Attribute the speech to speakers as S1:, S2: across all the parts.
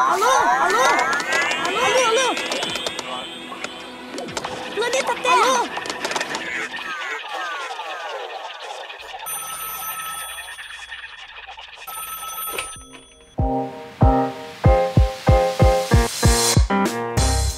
S1: Alô, alô, alô, alô,
S2: alô. Planeta Terra.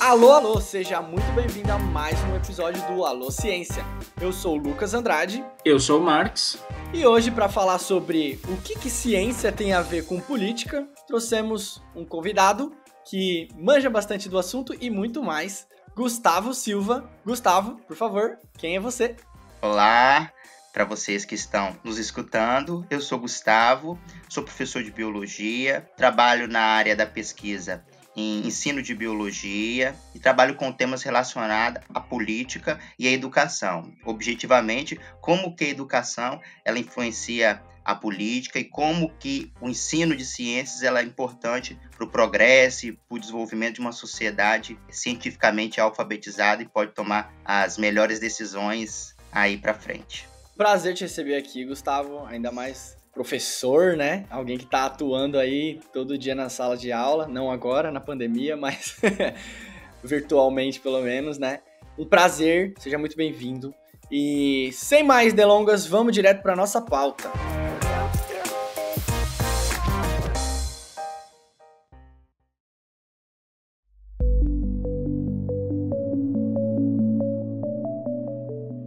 S3: Alô. Alô, alô, seja muito bem-vindo a mais um episódio do Alô Ciência. Eu sou o Lucas Andrade. Eu sou o Marx. E hoje, para falar sobre o que, que ciência tem a ver com política, trouxemos um convidado que manja bastante do assunto e muito mais, Gustavo Silva.
S2: Gustavo, por favor, quem é você? Olá, para vocês que estão nos escutando, eu sou Gustavo, sou professor de biologia, trabalho na área da pesquisa em ensino de biologia e trabalho com temas relacionados à política e à educação. Objetivamente, como que a educação ela influencia a política e como que o ensino de ciências ela é importante para o progresso e para o desenvolvimento de uma sociedade cientificamente alfabetizada e pode tomar as melhores decisões aí para frente.
S3: Prazer te receber aqui, Gustavo, ainda mais professor, né? Alguém que está atuando aí todo dia na sala de aula, não agora, na pandemia, mas virtualmente pelo menos, né? Um prazer, seja muito bem-vindo. E sem mais delongas, vamos direto para nossa pauta.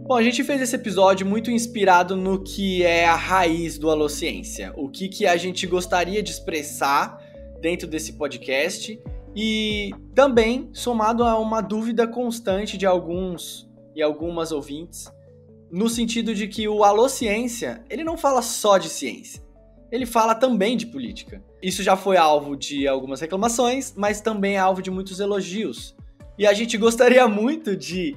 S3: Bom, a gente fez esse episódio muito inspirado no que é a raiz do Alociência, o que, que a gente gostaria de expressar dentro desse podcast e também somado a uma dúvida constante de alguns e algumas ouvintes, no sentido de que o Alociência, ele não fala só de ciência, ele fala também de política. Isso já foi alvo de algumas reclamações, mas também é alvo de muitos elogios. E a gente gostaria muito de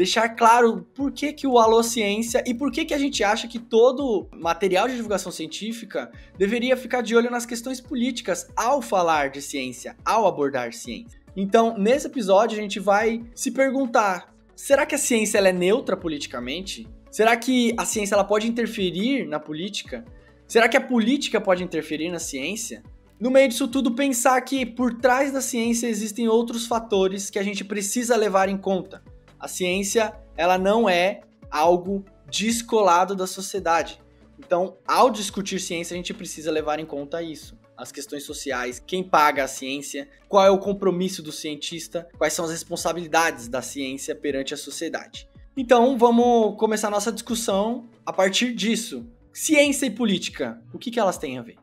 S3: deixar claro por que, que o Alô Ciência e por que, que a gente acha que todo material de divulgação científica deveria ficar de olho nas questões políticas ao falar de ciência, ao abordar ciência. Então, nesse episódio, a gente vai se perguntar: será que a ciência ela é neutra politicamente? Será que a ciência ela pode interferir na política? Será que a política pode interferir na ciência? No meio disso tudo, pensar que por trás da ciência existem outros fatores que a gente precisa levar em conta. A ciência, ela não é algo descolado da sociedade. Então, ao discutir ciência, a gente precisa levar em conta isso. As questões sociais, quem paga a ciência, qual é o compromisso do cientista, quais são as responsabilidades da ciência perante a sociedade. Então, vamos começar nossa discussão a partir disso. Ciência e política, o que, que elas têm a ver?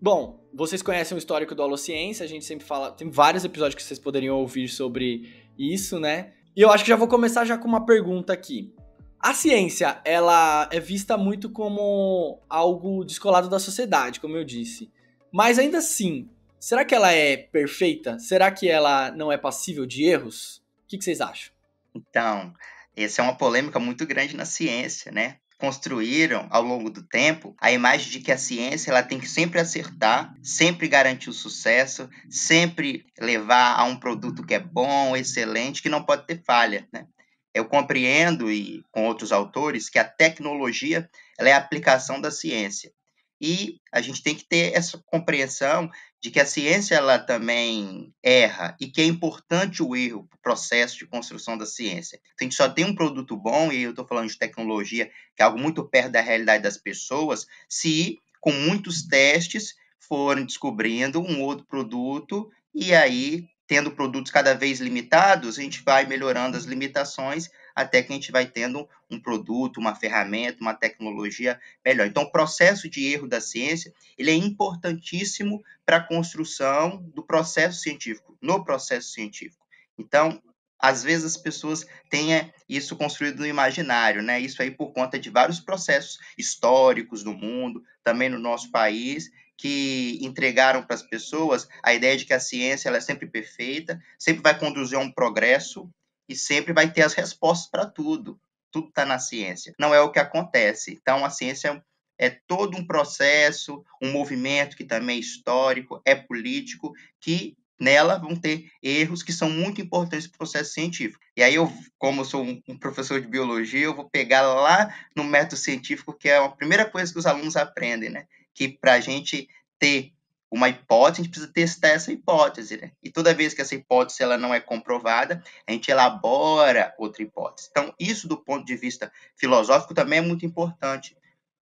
S3: Bom, vocês conhecem o histórico do Holociência, a gente sempre fala, tem vários episódios que vocês poderiam ouvir sobre isso, né? E eu acho que já vou começar já com uma pergunta aqui. A ciência, ela é vista muito como algo descolado da sociedade, como eu disse. Mas ainda assim, será que ela
S2: é perfeita? Será que ela não é passível de erros? O que, que vocês acham? Então, essa é uma polêmica muito grande na ciência, né? construíram ao longo do tempo a imagem de que a ciência ela tem que sempre acertar, sempre garantir o sucesso, sempre levar a um produto que é bom, excelente, que não pode ter falha. Né? Eu compreendo, e com outros autores, que a tecnologia ela é a aplicação da ciência. E a gente tem que ter essa compreensão de que a ciência ela também erra e que é importante o erro para o processo de construção da ciência. Então, a gente só tem um produto bom, e eu estou falando de tecnologia, que é algo muito perto da realidade das pessoas, se com muitos testes forem descobrindo um outro produto e aí, tendo produtos cada vez limitados, a gente vai melhorando as limitações até que a gente vai tendo um produto, uma ferramenta, uma tecnologia melhor. Então, o processo de erro da ciência ele é importantíssimo para a construção do processo científico, no processo científico. Então, às vezes as pessoas têm é, isso construído no imaginário, né? Isso aí por conta de vários processos históricos do mundo, também no nosso país, que entregaram para as pessoas a ideia de que a ciência ela é sempre perfeita, sempre vai conduzir a um progresso, e sempre vai ter as respostas para tudo. Tudo está na ciência. Não é o que acontece. Então, a ciência é todo um processo, um movimento que também é histórico, é político, que nela vão ter erros que são muito importantes para o processo científico. E aí eu, como eu sou um professor de biologia, eu vou pegar lá no método científico, que é a primeira coisa que os alunos aprendem, né? Que para a gente ter uma hipótese, a gente precisa testar essa hipótese, né? E toda vez que essa hipótese ela não é comprovada, a gente elabora outra hipótese. Então, isso do ponto de vista filosófico também é muito importante,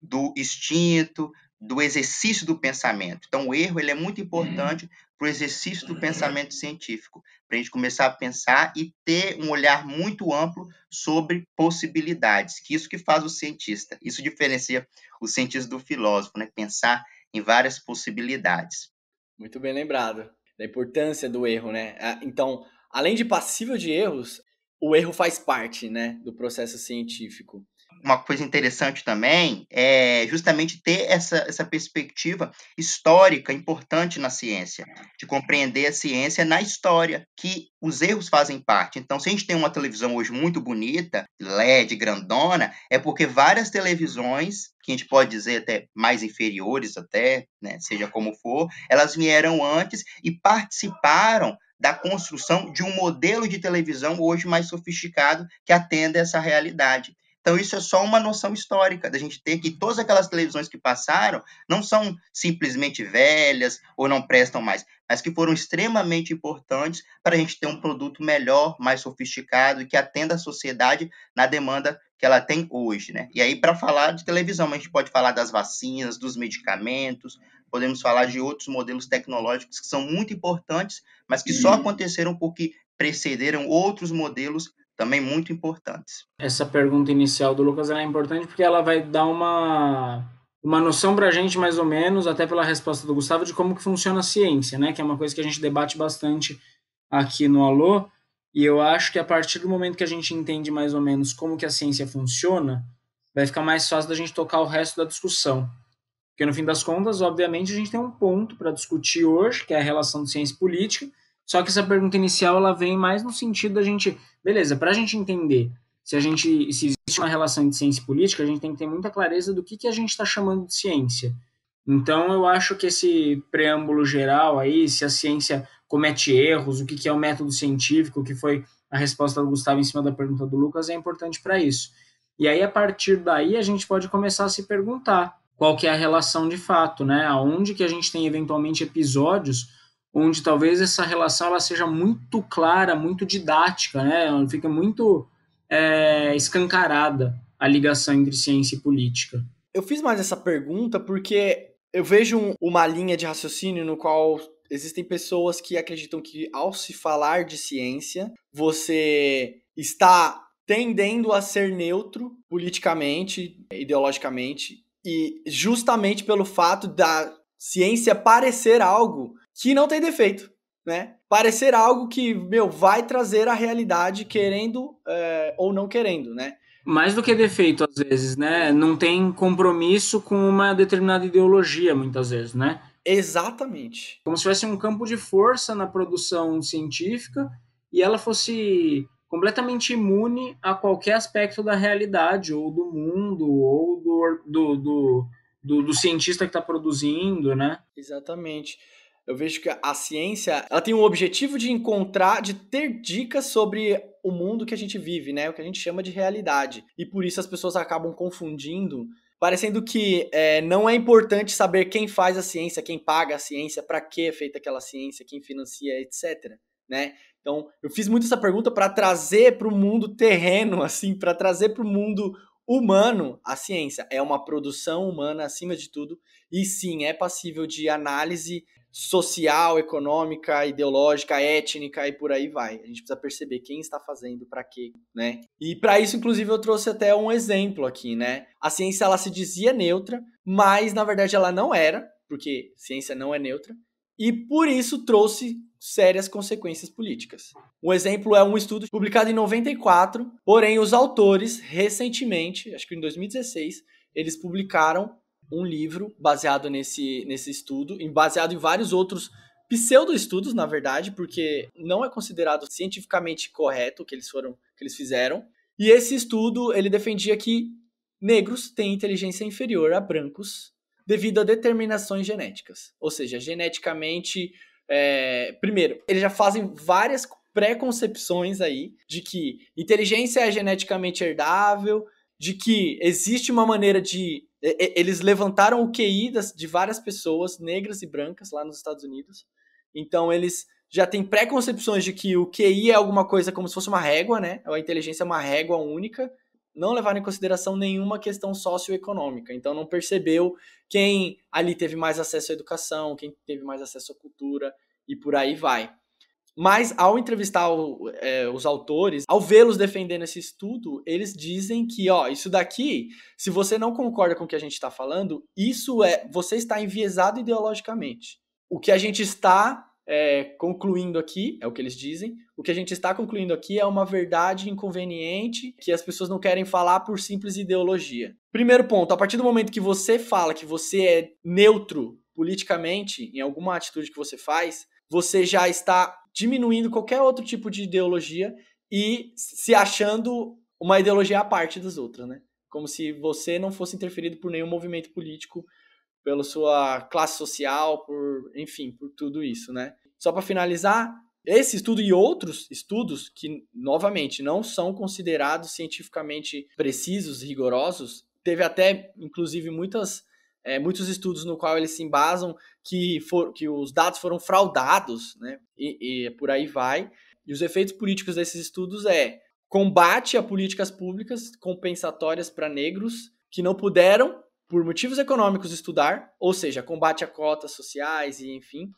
S2: do instinto, do exercício do pensamento. Então, o erro ele é muito importante uhum. para o exercício do pensamento científico, para a gente começar a pensar e ter um olhar muito amplo sobre possibilidades, que é isso que faz o cientista. Isso diferencia o cientista do filósofo, né? Pensar em várias possibilidades. Muito bem lembrado
S3: da importância do erro, né? Ah, então, além de passível de erros, o erro faz
S2: parte, né, do processo científico uma coisa interessante também é justamente ter essa, essa perspectiva histórica importante na ciência, de compreender a ciência na história, que os erros fazem parte. Então, se a gente tem uma televisão hoje muito bonita, LED, grandona, é porque várias televisões que a gente pode dizer até mais inferiores até, né, seja como for, elas vieram antes e participaram da construção de um modelo de televisão hoje mais sofisticado que atenda essa realidade. Então, isso é só uma noção histórica da gente ter que todas aquelas televisões que passaram não são simplesmente velhas ou não prestam mais, mas que foram extremamente importantes para a gente ter um produto melhor, mais sofisticado e que atenda a sociedade na demanda que ela tem hoje, né? E aí, para falar de televisão, a gente pode falar das vacinas, dos medicamentos, podemos falar de outros modelos tecnológicos que são muito importantes, mas que só uhum. aconteceram porque precederam outros modelos também muito importantes.
S1: Essa pergunta inicial do Lucas é importante porque ela vai dar uma, uma noção para a gente, mais ou menos, até pela resposta do Gustavo, de como que funciona a ciência, né? Que é uma coisa que a gente debate bastante aqui no Alô. E eu acho que a partir do momento que a gente entende mais ou menos como que a ciência funciona, vai ficar mais fácil da gente tocar o resto da discussão. Porque no fim das contas, obviamente, a gente tem um ponto para discutir hoje, que é a relação de ciência e política, só que essa pergunta inicial ela vem mais no sentido da gente, beleza, para a gente entender se a gente se existe uma relação de ciência e política, a gente tem que ter muita clareza do que, que a gente está chamando de ciência. Então eu acho que esse preâmbulo geral aí, se a ciência comete erros, o que, que é o método científico, que foi a resposta do Gustavo em cima da pergunta do Lucas, é importante para isso. E aí, a partir daí, a gente pode começar a se perguntar qual que é a relação de fato, né? Aonde que a gente tem eventualmente episódios onde talvez essa relação ela seja muito clara, muito didática, né? Ela fica muito
S3: é, escancarada a ligação entre ciência e política. Eu fiz mais essa pergunta porque eu vejo uma linha de raciocínio no qual existem pessoas que acreditam que ao se falar de ciência, você está tendendo a ser neutro politicamente, ideologicamente, e justamente pelo fato da ciência parecer algo que não tem defeito, né? Parecer algo que, meu, vai trazer a realidade querendo é, ou não querendo, né?
S1: Mais do que defeito, às vezes, né? Não tem compromisso com uma determinada ideologia, muitas vezes, né? Exatamente. Como se fosse um campo de força na produção científica e ela fosse completamente imune a qualquer aspecto da realidade, ou do mundo, ou do, do, do,
S3: do, do cientista que está produzindo, né? Exatamente. Eu vejo que a ciência, ela tem o objetivo de encontrar, de ter dicas sobre o mundo que a gente vive, né? O que a gente chama de realidade. E por isso as pessoas acabam confundindo parecendo que é, não é importante saber quem faz a ciência, quem paga a ciência, para que é feita aquela ciência, quem financia, etc. Né? Então, eu fiz muito essa pergunta para trazer para o mundo terreno, assim, para trazer para o mundo humano a ciência. É uma produção humana acima de tudo e sim é passível de análise social, econômica, ideológica, étnica e por aí vai. A gente precisa perceber quem está fazendo para quê, né? E para isso, inclusive, eu trouxe até um exemplo aqui, né? A ciência ela se dizia neutra, mas na verdade ela não era, porque ciência não é neutra, e por isso trouxe sérias consequências políticas. Um exemplo é um estudo publicado em 94, porém os autores recentemente, acho que em 2016, eles publicaram um livro baseado nesse, nesse estudo, baseado em vários outros pseudo-estudos, na verdade, porque não é considerado cientificamente correto o que eles foram, que eles fizeram. E esse estudo, ele defendia que negros têm inteligência inferior a brancos devido a determinações genéticas. Ou seja, geneticamente, é... primeiro, eles já fazem várias preconcepções aí de que inteligência é geneticamente herdável, de que existe uma maneira de. Eles levantaram o QI de várias pessoas, negras e brancas, lá nos Estados Unidos. Então eles já têm preconcepções de que o QI é alguma coisa como se fosse uma régua, né? A inteligência é uma régua única. Não levaram em consideração nenhuma questão socioeconômica. Então não percebeu quem ali teve mais acesso à educação, quem teve mais acesso à cultura e por aí vai. Mas ao entrevistar o, é, os autores, ao vê-los defendendo esse estudo, eles dizem que, ó, isso daqui, se você não concorda com o que a gente está falando, isso é, você está enviesado ideologicamente. O que a gente está é, concluindo aqui, é o que eles dizem, o que a gente está concluindo aqui é uma verdade inconveniente que as pessoas não querem falar por simples ideologia. Primeiro ponto, a partir do momento que você fala que você é neutro politicamente, em alguma atitude que você faz, você já está diminuindo qualquer outro tipo de ideologia e se achando uma ideologia à parte das outras, né? Como se você não fosse interferido por nenhum movimento político, pela sua classe social, por, enfim, por tudo isso, né? Só para finalizar, esse estudo e outros estudos que, novamente, não são considerados cientificamente precisos, rigorosos, teve até, inclusive, muitas é, muitos estudos no qual eles se embasam que, for, que os dados foram fraudados, né? E, e, por aí vai. E os efeitos políticos desses estudos é combate a políticas públicas compensatórias para negros que não puderam, por motivos econômicos, estudar, ou seja, combate a cotas sociais e, enfim,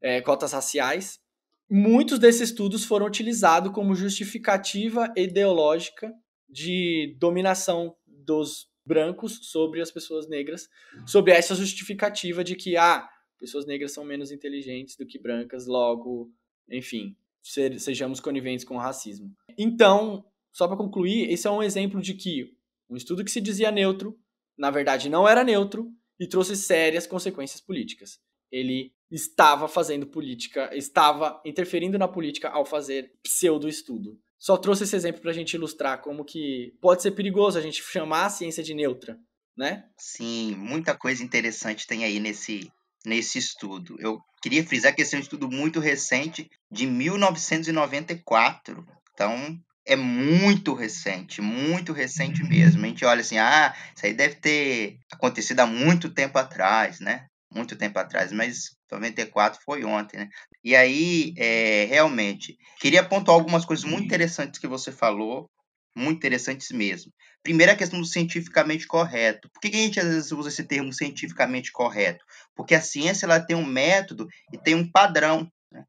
S3: é, cotas raciais. Muitos desses estudos foram utilizados como justificativa ideológica de dominação dos brancos sobre as pessoas negras, sobre essa justificativa de que, ah, pessoas negras são menos inteligentes do que brancas, logo, enfim, ser, sejamos coniventes com o racismo. Então, só para concluir, esse é um exemplo de que um estudo que se dizia neutro, na verdade não era neutro e trouxe sérias consequências políticas. Ele estava fazendo política, estava interferindo na política ao fazer pseudo-estudo. Só trouxe esse exemplo para a gente ilustrar como que pode ser perigoso a gente chamar a ciência de neutra,
S2: né? Sim, muita coisa interessante tem aí nesse, nesse estudo. Eu queria frisar que esse é um estudo muito recente, de 1994. Então, é muito recente, muito recente mesmo. A gente olha assim, ah, isso aí deve ter acontecido há muito tempo atrás, né? muito tempo atrás, mas 94 foi ontem, né? E aí, é, realmente, queria pontuar algumas coisas muito interessantes que você falou, muito interessantes mesmo. Primeiro, a questão do cientificamente correto. Por que, a gente às vezes usa esse termo cientificamente correto? Porque a ciência ela tem um método e tem um padrão né?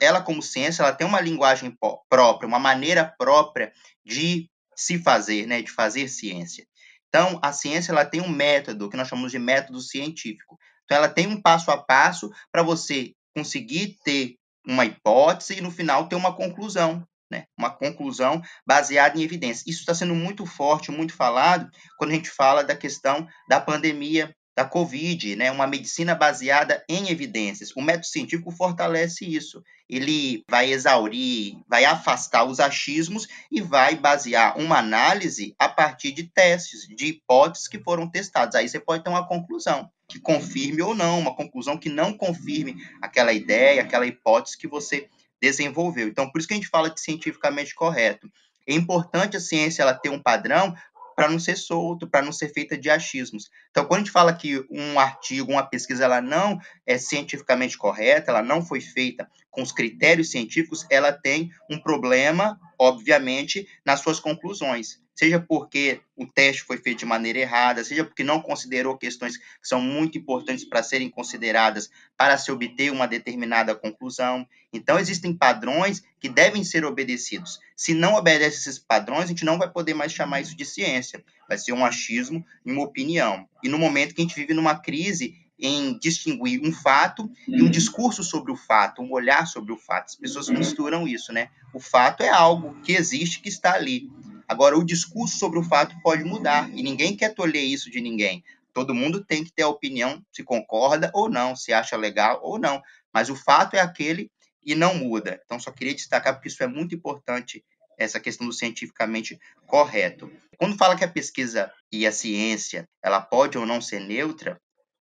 S2: ela como ciência ela tem uma linguagem própria uma maneira própria de se fazer né de fazer ciência então a ciência ela tem um método que nós chamamos de método científico então, ela tem um passo a passo para você conseguir ter uma hipótese e, no final, ter uma conclusão. Né? Uma conclusão baseada em evidência. Isso está sendo muito forte, muito falado, quando a gente fala da questão da pandemia da Covid, né? uma medicina baseada em evidências. O método científico fortalece isso. Ele vai exaurir, vai afastar os achismos e vai basear uma análise a partir de testes, de hipóteses que foram testadas. Aí você pode ter uma conclusão que confirme ou não, uma conclusão que não confirme aquela ideia, aquela hipótese que você desenvolveu. Então, por isso que a gente fala de cientificamente correto. É importante a ciência ela ter um padrão para não ser solto, para não ser feita de achismos. Então, quando a gente fala que um artigo, uma pesquisa, ela não é cientificamente correta, ela não foi feita com os critérios científicos, ela tem um problema, obviamente, nas suas conclusões seja porque o teste foi feito de maneira errada, seja porque não considerou questões que são muito importantes para serem consideradas para se obter uma determinada conclusão. Então, existem padrões que devem ser obedecidos. Se não obedece esses padrões, a gente não vai poder mais chamar isso de ciência. Vai ser um achismo e uma opinião. E no momento que a gente vive numa crise em distinguir um fato e um uhum. discurso sobre o fato, um olhar sobre o fato. As pessoas misturam isso, né? O fato é algo que existe, que está ali. Agora, o discurso sobre o fato pode mudar e ninguém quer tolher isso de ninguém. Todo mundo tem que ter a opinião se concorda ou não, se acha legal ou não. Mas o fato é aquele e não muda. Então, só queria destacar porque isso é muito importante, essa questão do cientificamente correto. Quando fala que a pesquisa e a ciência ela pode ou não ser neutra,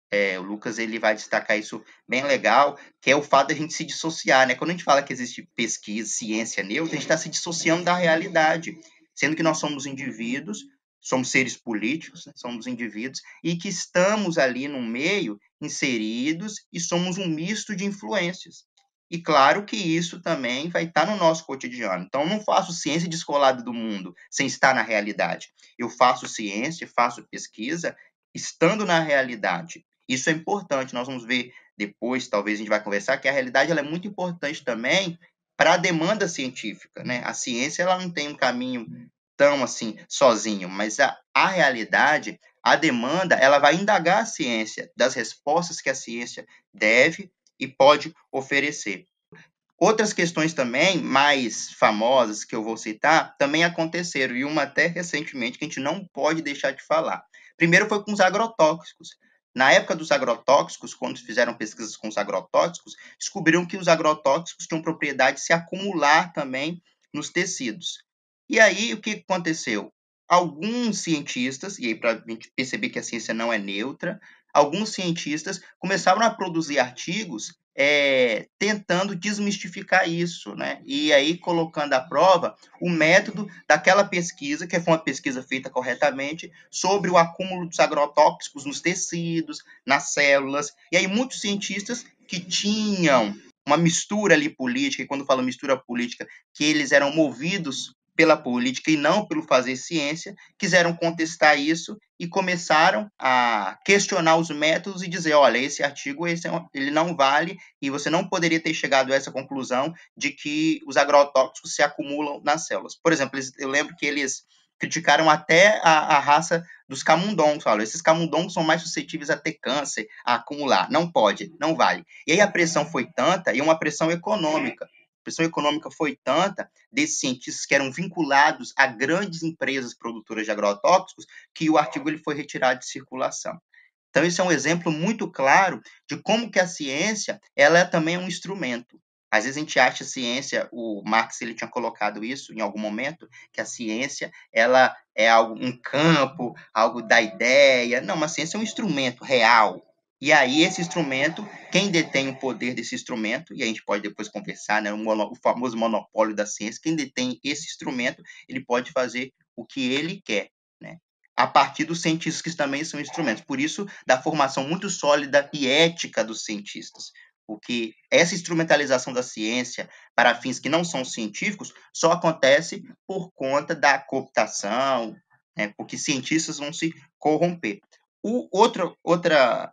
S2: é, o Lucas ele vai destacar isso bem legal, que é o fato da gente se dissociar, né? Quando a gente fala que existe pesquisa, ciência neutra, a gente está se dissociando da realidade sendo que nós somos indivíduos, somos seres políticos, né? somos indivíduos, e que estamos ali no meio, inseridos, e somos um misto de influências. E claro que isso também vai estar tá no nosso cotidiano. Então, eu não faço ciência descolada do mundo sem estar na realidade. Eu faço ciência, faço pesquisa, estando na realidade. Isso é importante. Nós vamos ver depois, talvez a gente vai conversar, que a realidade ela é muito importante também para a demanda científica, né? A ciência ela não tem um caminho tão assim sozinho, mas a, a realidade, a demanda, ela vai indagar a ciência das respostas que a ciência deve e pode oferecer. Outras questões também mais famosas que eu vou citar também aconteceram, e uma até recentemente que a gente não pode deixar de falar. Primeiro foi com os agrotóxicos. Na época dos agrotóxicos, quando fizeram pesquisas com os agrotóxicos, descobriram que os agrotóxicos tinham propriedade de se acumular também nos tecidos. E aí, o que aconteceu? Alguns cientistas, e aí para a gente perceber que a ciência não é neutra, alguns cientistas começaram a produzir artigos é, tentando desmistificar isso, né? E aí colocando à prova o método daquela pesquisa, que foi uma pesquisa feita corretamente, sobre o acúmulo dos agrotóxicos nos tecidos, nas células. E aí muitos cientistas que tinham uma mistura ali política, e quando falo mistura política, que eles eram movidos pela política e não pelo fazer ciência, quiseram contestar isso e começaram a questionar os métodos e dizer, olha, esse artigo esse é ele não vale e você não poderia ter chegado a essa conclusão de que os agrotóxicos se acumulam nas células. Por exemplo, eu lembro que eles criticaram até a, a raça dos camundongos. Falaram, esses camundongos são mais suscetíveis a ter câncer, a acumular. Não pode, não vale. E aí a pressão foi tanta, e uma pressão econômica, pressão econômica foi tanta desses cientistas que eram vinculados a grandes empresas produtoras de agrotóxicos que o artigo ele foi retirado de circulação. Então, isso é um exemplo muito claro de como que a ciência ela é também um instrumento. Às vezes a gente acha a ciência, o Marx ele tinha colocado isso em algum momento, que a ciência ela é algo, um campo, algo da ideia. Não, mas a ciência é um instrumento real, e aí, esse instrumento, quem detém o poder desse instrumento, e a gente pode depois conversar, né, o, famoso monopólio da ciência, quem detém esse instrumento, ele pode fazer o que ele quer, né? a partir dos cientistas, que também são instrumentos. Por isso, da formação muito sólida e ética dos cientistas, porque essa instrumentalização da ciência para fins que não são científicos só acontece por conta da cooptação, né, porque cientistas vão se corromper. O outro, outra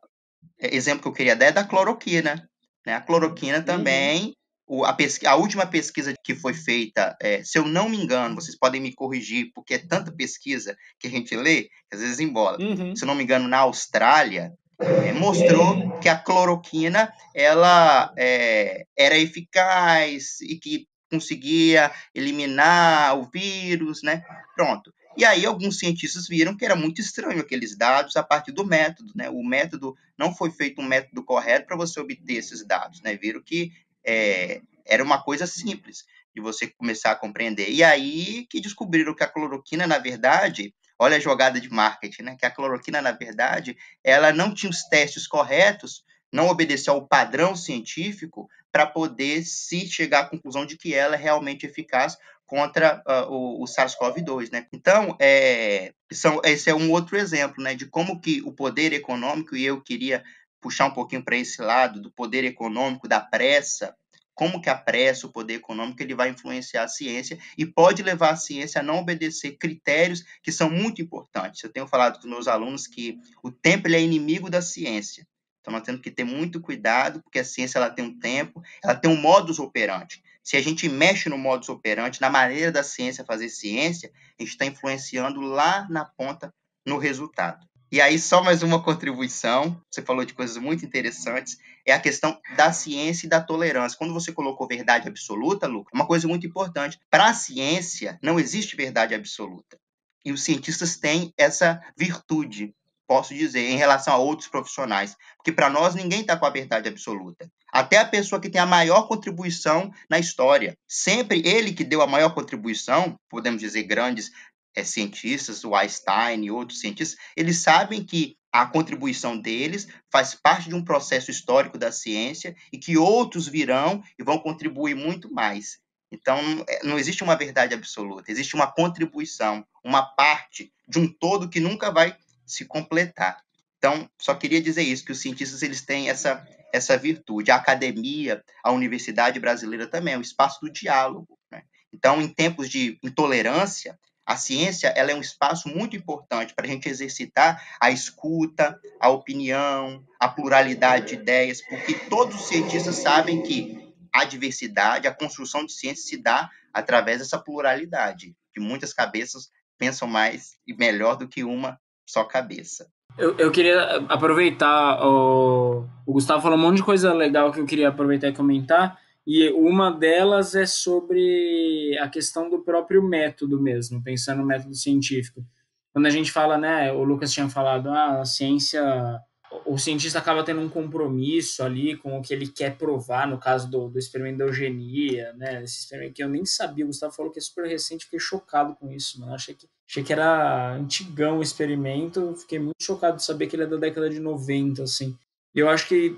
S2: é, exemplo que eu queria dar é da cloroquina. Né? A cloroquina uhum. também, uhum. a, pesqu, a, última pesquisa que foi feita, é, se eu não me engano, vocês podem me corrigir, porque é tanta pesquisa que a gente lê, às vezes embola. Uhum. Se eu não me engano, na Austrália, é, mostrou que a cloroquina ela é, era eficaz e que conseguia eliminar o vírus, né? Pronto. E aí alguns cientistas viram que era muito estranho aqueles dados a partir do método, né? O método não foi feito um método correto para você obter esses dados, né? Viram que é, era uma coisa simples de você começar a compreender. E aí que descobriram que a cloroquina, na verdade, olha a jogada de marketing, né? Que a cloroquina, na verdade, ela não tinha os testes corretos, não obedeceu ao padrão científico para poder se chegar à conclusão de que ela é realmente eficaz, contra uh, o, o SARS-CoV-2, né? Então, é, são, esse é um outro exemplo, né, de como que o poder econômico, e eu queria puxar um pouquinho para esse lado do poder econômico, da pressa, como que a pressa, o poder econômico, ele vai influenciar a ciência e pode levar a ciência a não obedecer critérios que são muito importantes. Eu tenho falado com meus alunos que o tempo é inimigo da ciência. Então, nós temos que ter muito cuidado, porque a ciência ela tem um tempo, ela tem um modus operandi. Se a gente mexe no modus operandi, na maneira da ciência fazer ciência, a gente está influenciando lá na ponta no resultado. E aí, só mais uma contribuição, você falou de coisas muito interessantes, é a questão da ciência e da tolerância. Quando você colocou verdade absoluta, Lu, uma coisa muito importante. Para a ciência, não existe verdade absoluta. E os cientistas têm essa virtude posso dizer em relação a outros profissionais, porque para nós ninguém está com a verdade absoluta. Até a pessoa que tem a maior contribuição na história, sempre ele que deu a maior contribuição, podemos dizer grandes é, cientistas, o Einstein e outros cientistas, eles sabem que a contribuição deles faz parte de um processo histórico da ciência e que outros virão e vão contribuir muito mais. Então, eh, não existe uma verdade absoluta, existe uma contribuição, uma parte de um todo que nunca vai se completar. Então, só queria dizer isso, que os cientistas eles têm essa, essa virtude. A academia, a universidade brasileira também, é um espaço do diálogo. Né? Então, em tempos de intolerância, a ciência ela é um espaço muito importante para a gente exercitar a escuta, a opinião, a pluralidade de ideias, porque todos os cientistas sabem que a diversidade, a construção de ciência se dá através dessa pluralidade, que muitas cabeças pensam mais e melhor do que uma só cabeça.
S1: Eu, eu queria aproveitar, o, o Gustavo falou um monte de coisa legal que eu queria aproveitar e comentar, e uma delas é sobre a questão do próprio método mesmo, pensando no método científico. Quando a gente fala, né, o Lucas tinha falado, ah, a ciência o cientista acaba tendo um compromisso ali com o que ele quer provar, no caso do, do experimento da eugenia, né? Esse experimento que eu nem sabia, o Gustavo falou que é super recente, fiquei chocado com isso, mano. achei que Achei que era antigão o experimento, fiquei muito chocado de saber que ele é da década de 90, assim. eu acho que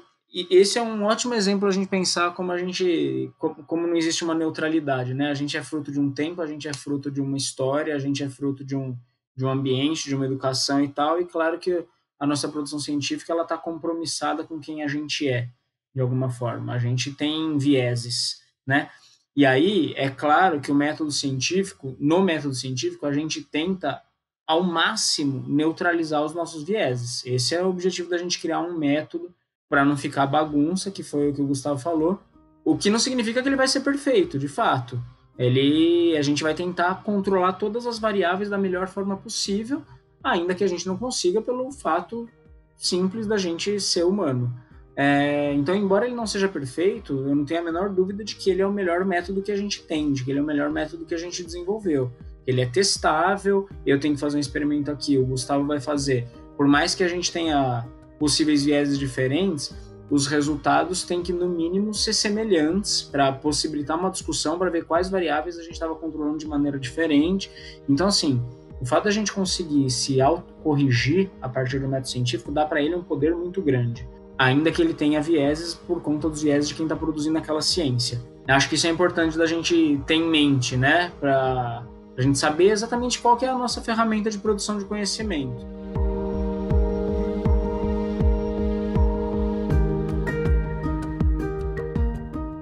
S1: esse é um ótimo exemplo a gente pensar como a gente como não existe uma neutralidade, né? A gente é fruto de um tempo, a gente é fruto de uma história, a gente é fruto de um de um ambiente, de uma educação e tal, e claro que a nossa produção científica ela está compromissada com quem a gente é, de alguma forma. A gente tem vieses, né? E aí, é claro que o método científico, no método científico, a gente tenta ao máximo neutralizar os nossos vieses. Esse é o objetivo da gente criar um método para não ficar bagunça, que foi o que o Gustavo falou. O que não significa que ele vai ser perfeito, de fato. Ele, a gente vai tentar controlar todas as variáveis da melhor forma possível, ainda que a gente não consiga pelo fato simples da gente ser humano. É, então, embora ele não seja perfeito, eu não tenho a menor dúvida de que ele é o melhor método que a gente tem, de que ele é o melhor método que a gente desenvolveu. Ele é testável, eu tenho que fazer um experimento aqui, o Gustavo vai fazer. Por mais que a gente tenha possíveis vieses diferentes, os resultados têm que, no mínimo, ser semelhantes para possibilitar uma discussão, para ver quais variáveis a gente estava controlando de maneira diferente. Então, assim, o fato da gente conseguir se autocorrigir a partir do método científico dá para ele um poder muito grande ainda que ele tenha vieses por conta dos vieses de quem está produzindo aquela ciência. Acho que isso é importante da gente ter em mente, né? Para a gente saber exatamente qual é a nossa ferramenta de produção de conhecimento.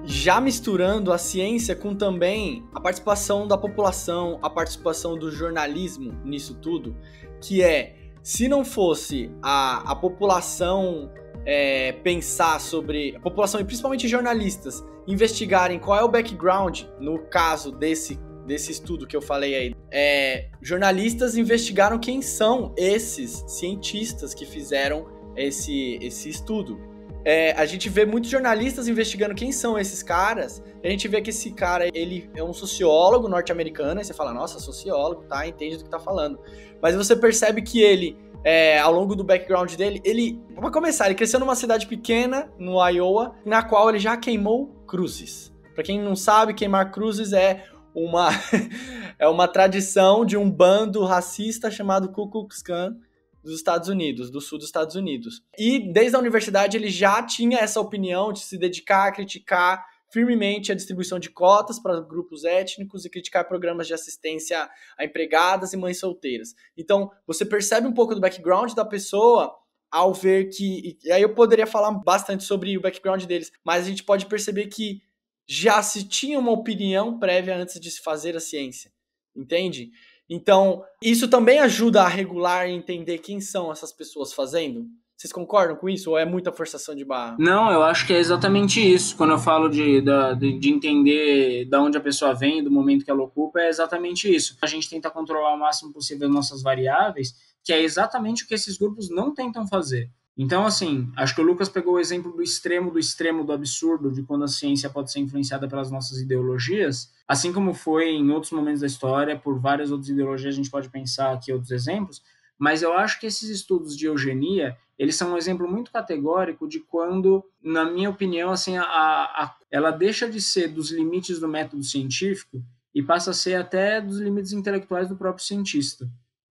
S3: já misturando a ciência com também a participação da população, a participação do jornalismo nisso tudo, que é se não fosse a, a população é, pensar sobre a população e principalmente jornalistas investigarem qual é o background no caso desse desse estudo que eu falei aí. É, jornalistas investigaram quem são esses cientistas que fizeram esse, esse estudo. É, a gente vê muitos jornalistas investigando quem são esses caras. A gente vê que esse cara ele é um sociólogo norte-americano. você fala, nossa, sociólogo, tá? Entende do que tá falando. Mas você percebe que ele é, ao longo do background dele, ele, para começar, ele cresceu numa cidade pequena no Iowa, na qual ele já queimou cruzes. Para quem não sabe, queimar cruzes é uma é uma tradição de um bando racista chamado Ku Klux Klan dos Estados Unidos, do sul dos Estados Unidos. E desde a universidade ele já tinha essa opinião de se dedicar a criticar firmemente a distribuição de cotas para grupos étnicos e criticar programas de assistência a empregadas e mães solteiras. Então, você percebe um pouco do background da pessoa ao ver que. E aí eu poderia falar bastante sobre o background deles, mas a gente pode perceber que já se tinha uma opinião prévia antes de se fazer a ciência, entende? Então, isso também ajuda a regular e entender quem são essas pessoas fazendo. Vocês concordam com isso ou é muita forçação de barra?
S1: Não, eu acho que é exatamente isso. Quando eu falo de, de, de entender da onde a pessoa vem, do momento que ela ocupa, é exatamente isso. A gente tenta controlar o máximo possível nossas variáveis, que é exatamente o que esses grupos não tentam fazer. Então, assim, acho que o Lucas pegou o exemplo do extremo, do extremo, do absurdo, de quando a ciência pode ser influenciada pelas nossas ideologias, assim como foi em outros momentos da história, por várias outras ideologias, a gente pode pensar aqui outros exemplos, mas eu acho que esses estudos de eugenia, eles são um exemplo muito categórico de quando, na minha opinião, assim, a, a, ela deixa de ser dos limites do método científico e passa a ser até dos limites intelectuais do próprio cientista.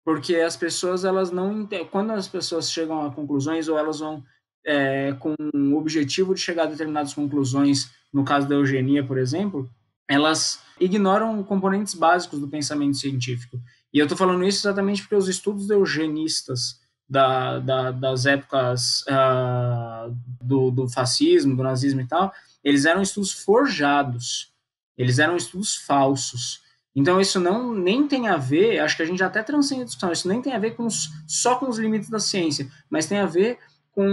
S1: Porque as pessoas, elas não... Quando as pessoas chegam a conclusões ou elas vão é, com o objetivo de chegar a determinadas conclusões, no caso da eugenia, por exemplo, elas ignoram componentes básicos do pensamento científico. E eu estou falando isso exatamente porque os estudos eugenistas da, da, das épocas uh, do, do fascismo, do nazismo e tal, eles eram estudos forjados, eles eram estudos falsos. Então isso não nem tem a ver, acho que a gente já até transcende a discussão, isso nem tem a ver com os, só com os limites da ciência, mas tem a ver com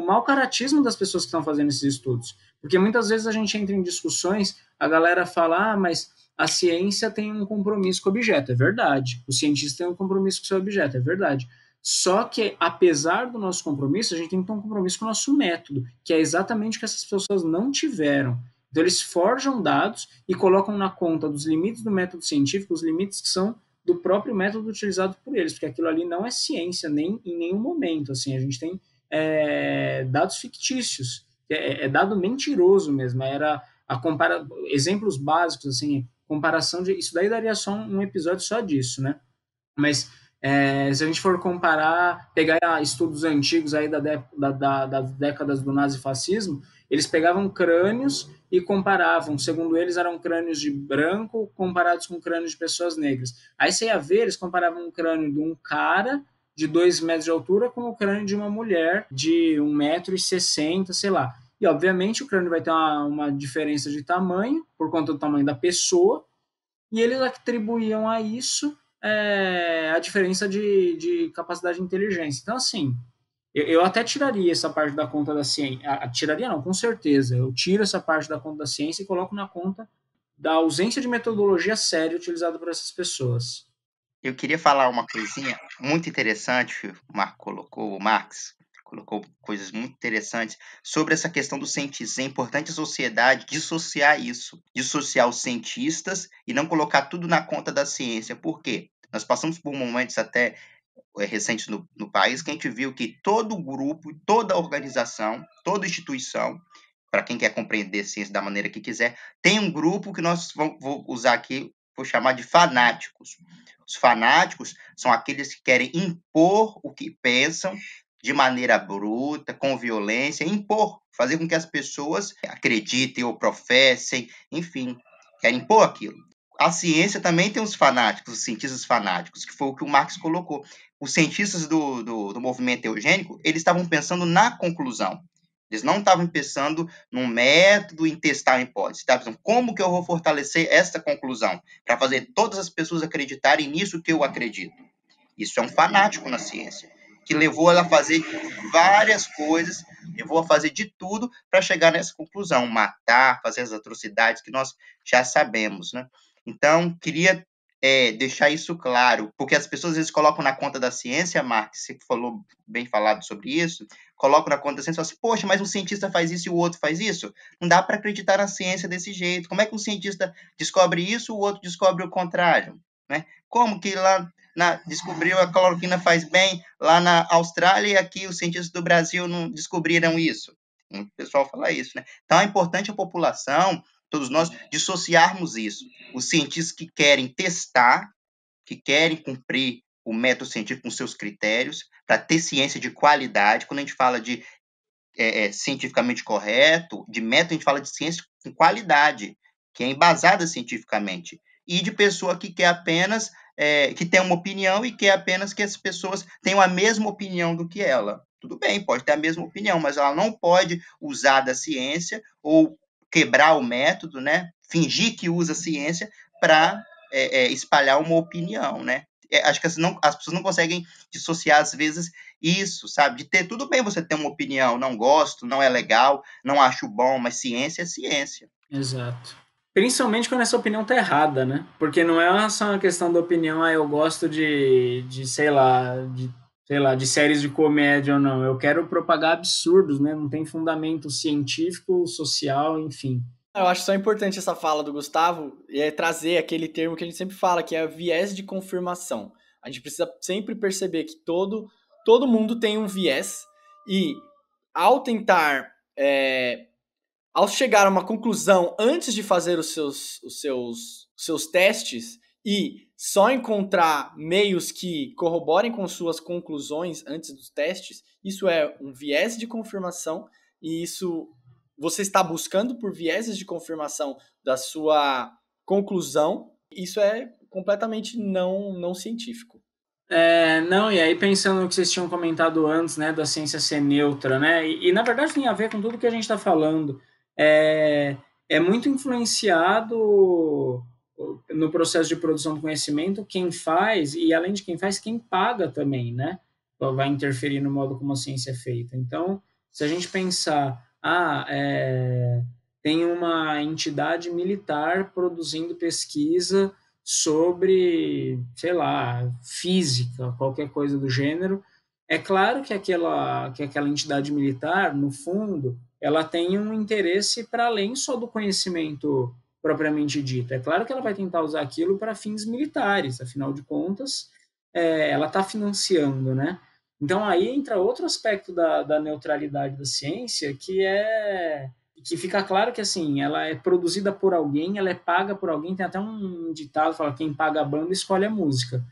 S1: o mau caratismo das pessoas que estão fazendo esses estudos. Porque muitas vezes a gente entra em discussões, a galera fala, ah, mas a ciência tem um compromisso com o objeto, é verdade. O cientista tem um compromisso com o seu objeto, é verdade. Só que, apesar do nosso compromisso, a gente tem que ter um compromisso com o nosso método, que é exatamente o que essas pessoas não tiveram. Então, eles forjam dados e colocam na conta dos limites do método científico, os limites que são do próprio método utilizado por eles, porque aquilo ali não é ciência nem em nenhum momento. Assim, a gente tem é, dados fictícios, é, é, dado mentiroso mesmo. Era a compara exemplos básicos assim, comparação de. Isso daí daria só um episódio só disso, né? Mas é, se a gente for comparar, pegar ah, estudos antigos aí da, da, da, das décadas do nazifascismo, eles pegavam crânios e comparavam. Segundo eles, eram crânios de branco comparados com crânios de pessoas negras. Aí você ia ver, eles comparavam um crânio de um cara de 2 metros de altura com o crânio de uma mulher de 1,60m, sei lá. E, obviamente, o crânio vai ter uma, uma diferença de tamanho, por conta do tamanho da pessoa, e eles atribuíam a isso é, a diferença de, de, capacidade de inteligência. Então, assim, eu, eu, até tiraria essa parte da conta da ciência. A, tiraria não, com certeza. Eu tiro essa parte da conta da ciência e coloco na conta da ausência de metodologia séria utilizada por essas pessoas. Eu queria
S2: falar uma coisinha muito interessante que o Marco colocou, o Marx, colocou coisas muito interessantes sobre essa questão do cientista. É importante a sociedade dissociar isso, dissociar os cientistas e não colocar tudo na conta da ciência. Por quê? Nós passamos por momentos até eh, recentes no, no país que a gente viu que todo grupo, toda organização, toda instituição para quem quer compreender ciência da maneira que quiser, tem um grupo que nós vamos, vou usar aqui, vou chamar de fanáticos. Os fanáticos são aqueles que querem impor o que pensam, de maneira bruta, com violência, impor, fazer com que as pessoas acreditem ou professem, enfim, querem impor aquilo. A ciência também tem os fanáticos, os cientistas fanáticos, que foi o que o Marx colocou. Os cientistas do, do, do movimento eugênico, eles estavam pensando na conclusão. Eles não estavam pensando num método, em testar a hipótese. Estavam pensando como que eu vou fortalecer essa conclusão para fazer todas as pessoas acreditarem nisso que eu acredito. Isso é um fanático na ciência que levou ela a fazer várias coisas, levou a fazer de tudo para chegar nessa conclusão, matar, fazer as atrocidades que nós já sabemos, né? Então, queria é, deixar isso claro, porque as pessoas às vezes colocam na conta da ciência, Marx, você falou bem falado sobre isso, colocam na conta da ciência e assim, poxa, mas um cientista faz isso e o outro faz isso? Não dá para acreditar na ciência desse jeito. Como é que um cientista descobre isso e o outro descobre o contrário? Né? Como que lá na, descobriu a cloroquina faz bem lá na Austrália e aqui os cientistas do Brasil não descobriram isso. Hum, o pessoal fala isso, né? Então é importante a população, todos nós, dissociarmos isso. Os cientistas que querem testar, que querem cumprir o método científico com seus critérios, para ter ciência de qualidade. Quando a gente fala de é, é, cientificamente correto, de método, a gente fala de ciência com qualidade, que é embasada cientificamente. E de pessoa que quer apenas é, que tem uma opinião e quer é apenas que as pessoas tenham a mesma opinião do que ela. Tudo bem, pode ter a mesma opinião, mas ela não pode usar da ciência ou quebrar o método, né? Fingir que usa a ciência para é, é, espalhar uma opinião, né? É, acho que as, não, as, pessoas não conseguem dissociar, às vezes, isso, sabe? De ter tudo bem você ter uma opinião, não gosto, não é legal, não acho bom, mas ciência é ciência. Exato.
S1: Principalmente quando essa opinião tá errada, né? Porque não é só uma questão da opinião, ah, eu gosto de, de sei lá, de, sei lá, de séries de comédia ou não. Eu quero propagar absurdos, né? Não
S3: tem fundamento científico, social, enfim. Eu acho só importante essa fala do Gustavo é trazer aquele termo que a gente sempre fala, que é viés de confirmação. A gente precisa sempre perceber que todo, todo mundo tem um viés e ao tentar é, ao chegar a uma conclusão antes de fazer os seus, os seus, seus testes e só encontrar meios que corroborem com suas conclusões antes dos testes, isso é um viés de confirmação e isso você está buscando por vieses de confirmação da sua conclusão, isso é completamente não, não científico.
S1: É, não, e aí pensando no que vocês tinham comentado antes, né, da ciência ser neutra, né, e, e na verdade tem a ver com tudo que a gente está falando, é, é muito influenciado no processo de produção do conhecimento quem faz e além de quem faz quem paga também né vai interferir no modo como a ciência é feita então se a gente pensar ah é, tem uma entidade militar produzindo pesquisa sobre sei lá física qualquer coisa do gênero é claro que aquela que aquela entidade militar no fundo ela tem um interesse para além só do conhecimento propriamente dito. É claro que ela vai tentar usar aquilo para fins militares, afinal de contas, é, ela está financiando, né? Então aí entra outro aspecto da, da neutralidade da ciência que é que fica claro que assim ela é produzida por alguém, ela é paga por alguém. Tem até um ditado que fala quem paga a banda escolhe a música.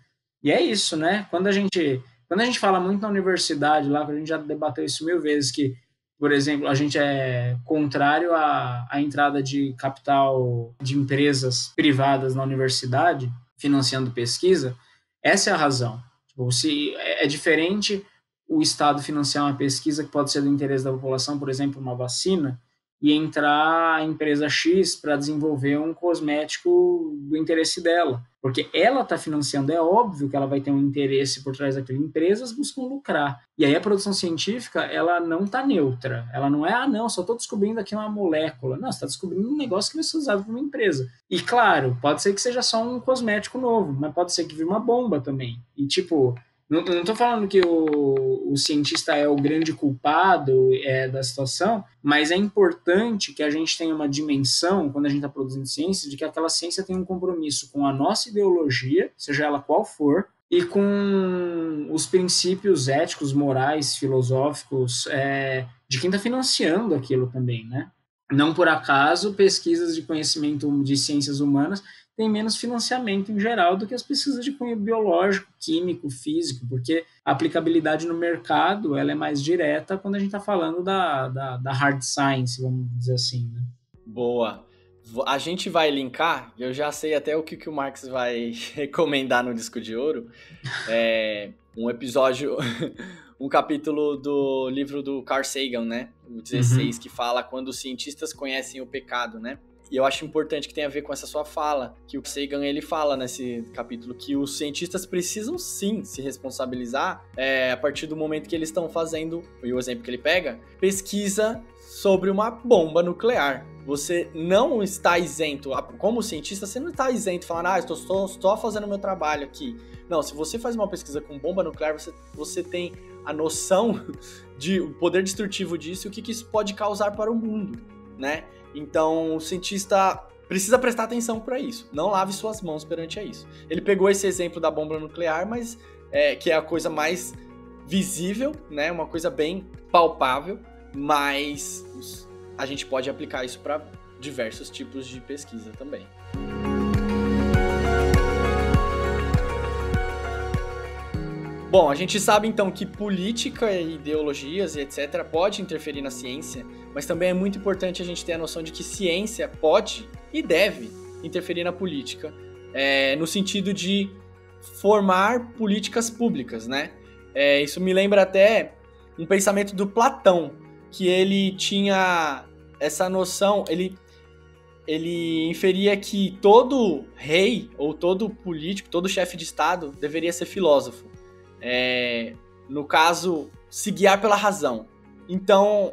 S1: E é isso, né? Quando a gente quando a gente fala muito na universidade lá, a gente já debateu isso mil vezes que por exemplo, a gente é contrário à, à entrada de capital de empresas privadas na universidade, financiando pesquisa. Essa é a razão. Tipo, se é, é diferente o Estado financiar uma pesquisa que pode ser do interesse da população, por exemplo, uma vacina, e entrar a empresa X para desenvolver um cosmético do interesse dela. Porque ela está financiando, é óbvio que ela vai ter um interesse por trás daquilo. Empresas buscam lucrar. E aí a produção científica, ela não está neutra. Ela não é, ah, não, só estou descobrindo aqui uma molécula. Não, você está descobrindo um negócio que vai ser usado por uma empresa. E claro, pode ser que seja só um cosmético novo, mas pode ser que vire uma bomba também. E tipo, não, não tô falando que o, o cientista é o grande culpado é, da situação, mas é importante que a gente tenha uma dimensão, quando a gente está produzindo ciência, de que aquela ciência tem um compromisso com a nossa ideologia, seja ela qual for, e com os princípios éticos, morais, filosóficos é, de quem está financiando aquilo também, né? Não por acaso, pesquisas de conhecimento de ciências humanas tem menos financiamento em geral do que as pesquisas de cunho biológico, químico, físico, porque a aplicabilidade no mercado ela é mais direta quando a gente está falando da, da, da, hard science, vamos dizer assim. Né?
S3: Boa. A gente vai linkar, eu já sei até o que, que o Marx vai recomendar no disco de ouro. É um episódio, um capítulo do livro do Carl Sagan, né? O 16, uhum. que fala quando os cientistas conhecem o pecado, né? E eu acho importante que tem a ver com essa sua fala, que o Sagan ele fala nesse capítulo que os cientistas precisam sim se responsabilizar é, a partir do momento que eles estão fazendo, e o exemplo que ele pega, pesquisa sobre uma bomba nuclear. Você não está isento, como cientista, você não está isento falando, ah, estou só, só fazendo meu trabalho aqui. Não, se você faz uma pesquisa com bomba nuclear, você, você tem a noção de o poder destrutivo disso e o que, que isso pode causar para o mundo, né? Então, o cientista precisa prestar atenção para isso. Não lave suas mãos perante a isso. Ele pegou esse exemplo da bomba nuclear, mas é, que é a coisa mais visível, né? Uma coisa bem palpável, mas a gente pode aplicar isso para diversos tipos de pesquisa também. Bom, a gente sabe então que política e ideologias e etc pode interferir na ciência, mas também é muito importante a gente ter a noção de que ciência pode e deve interferir na política, é, no sentido de formar políticas públicas, né? É, isso me lembra até um pensamento do Platão, que ele tinha essa noção, ele, ele inferia que todo rei ou todo político, todo chefe de Estado deveria ser filósofo. É, no caso, se guiar pela razão. Então,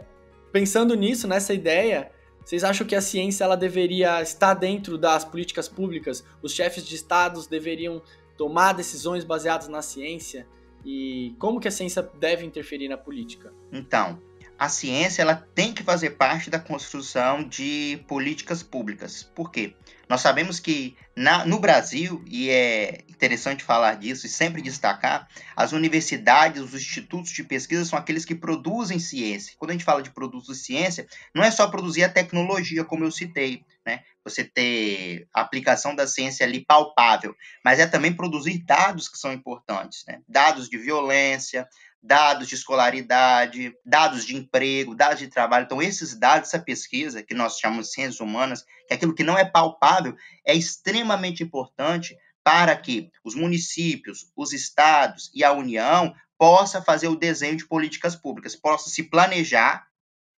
S3: Pensando nisso, nessa ideia, vocês acham que a ciência ela deveria estar dentro das políticas públicas? Os chefes de estados deveriam tomar decisões baseadas na
S2: ciência? E como que a ciência deve interferir na política? Então, a ciência ela tem que fazer parte da construção de políticas públicas. Por quê? Nós sabemos que na, no Brasil, e é interessante falar disso e sempre destacar, as universidades, os institutos de pesquisa são aqueles que produzem ciência. Quando a gente fala de produtos de ciência, não é só produzir a tecnologia, como eu citei, né? Você ter a aplicação da ciência ali palpável, mas é também produzir dados que são importantes, né? Dados de violência, dados de escolaridade, dados de emprego, dados de trabalho. Então, esses dados, essa pesquisa, que nós chamamos de ciências humanas, que é aquilo que não é palpável, é extremamente importante para que os municípios, os estados e a União possa fazer o desenho de políticas públicas, possa se planejar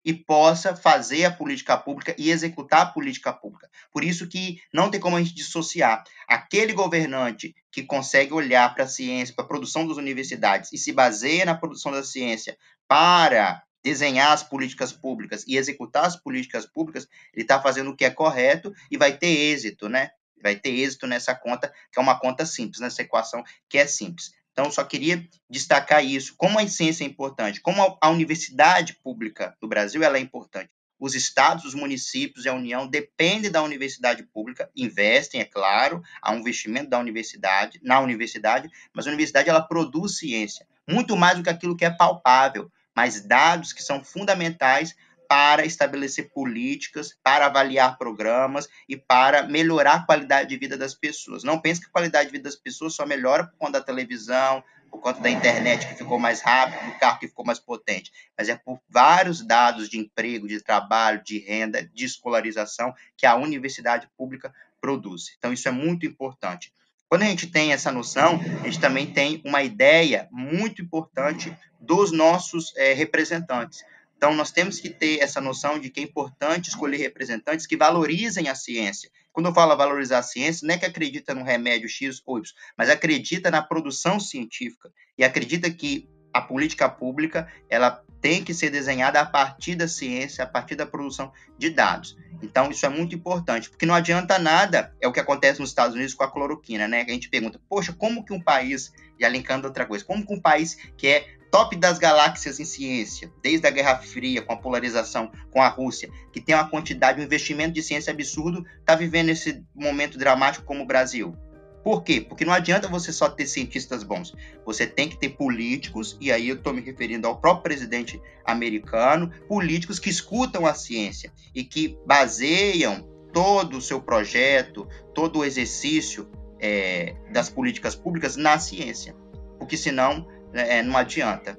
S2: e possa fazer a política pública e executar a política pública. Por isso que não tem como a gente dissociar aquele governante que consegue olhar para a ciência, para a produção das universidades e se baseia na produção da ciência para desenhar as políticas públicas e executar as políticas públicas, ele está fazendo o que é correto e vai ter êxito, né? Vai ter êxito nessa conta, que é uma conta simples, nessa equação que é simples. Então, só queria destacar isso, como a ciência é importante, como a universidade pública do Brasil ela é importante. Os estados, os municípios e a União dependem da universidade pública, investem, é claro, há um investimento da universidade, na universidade, mas a universidade ela produz ciência, muito mais do que aquilo que é palpável, mas dados que são fundamentais para estabelecer políticas, para avaliar programas e para melhorar a qualidade de vida das pessoas. Não pense que a qualidade de vida das pessoas só melhora por conta da televisão, por conta da internet que ficou mais rápida, do carro que ficou mais potente, mas é por vários dados de emprego, de trabalho, de renda, de escolarização que a universidade pública produz. Então isso é muito importante. Quando a gente tem essa noção, a gente também tem uma ideia muito importante dos nossos é, representantes. Então, nós temos que ter essa noção de que é importante escolher representantes que valorizem a ciência. Quando eu falo valorizar a ciência, não é que acredita no remédio X ou Y, mas acredita na produção científica e acredita que a política pública ela tem que ser desenhada a partir da ciência, a partir da produção de dados. Então, isso é muito importante, porque não adianta nada, é o que acontece nos Estados Unidos com a cloroquina, né? A gente pergunta, poxa, como que um país, e alincando outra coisa, como que um país que é top das galáxias em ciência, desde a Guerra Fria, com a polarização com a Rússia, que tem uma quantidade, um investimento de ciência absurdo, está vivendo esse momento dramático como o Brasil. Por quê? Porque não adianta você só ter cientistas bons. Você tem que ter políticos, e aí eu estou me referindo ao próprio presidente americano, políticos que escutam a ciência e que baseiam todo o seu projeto, todo o exercício é, das políticas públicas na ciência. Porque senão é, não adianta.